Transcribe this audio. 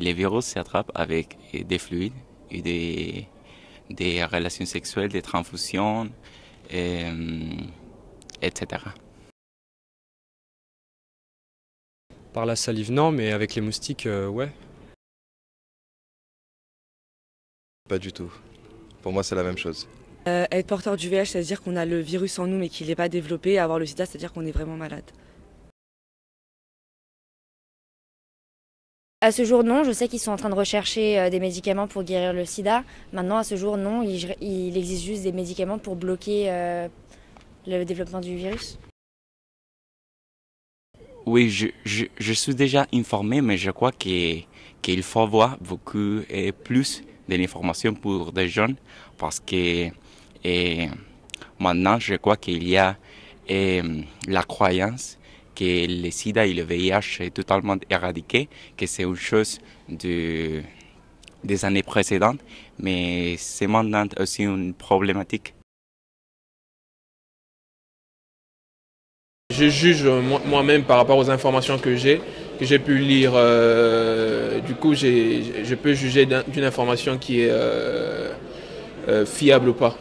Les virus s'attrapent avec des fluides et des, relations sexuelles, des transfusions, euh, etc. Par la salive, non, mais avec les moustiques, euh, ouais. Pas du tout. Pour moi, c'est la même chose. Euh, être porteur du VIH, c'est-à-dire qu'on a le virus en nous mais qu'il n'est pas développé. Avoir le sida, c'est-à-dire qu'on est vraiment malade. À ce jour, non. Je sais qu'ils sont en train de rechercher euh, des médicaments pour guérir le sida. Maintenant, à ce jour, non. Il, existe juste des médicaments pour bloquer euh, le développement du virus. Oui, je, suis déjà informé, mais je crois qu'il faut avoir beaucoup et plus d'informations pour des jeunes parce que maintenant, je crois qu'il y a la croyance que le sida et le VIH est totalement éradiqué, que c'est une chose des années précédentes, mais c'est maintenant aussi une problématique. Je juge euh, moi-même par rapport aux informations que j'ai, que j'ai pu lire. Euh, du coup, je peux juger d'une information qui est euh, fiable ou pas.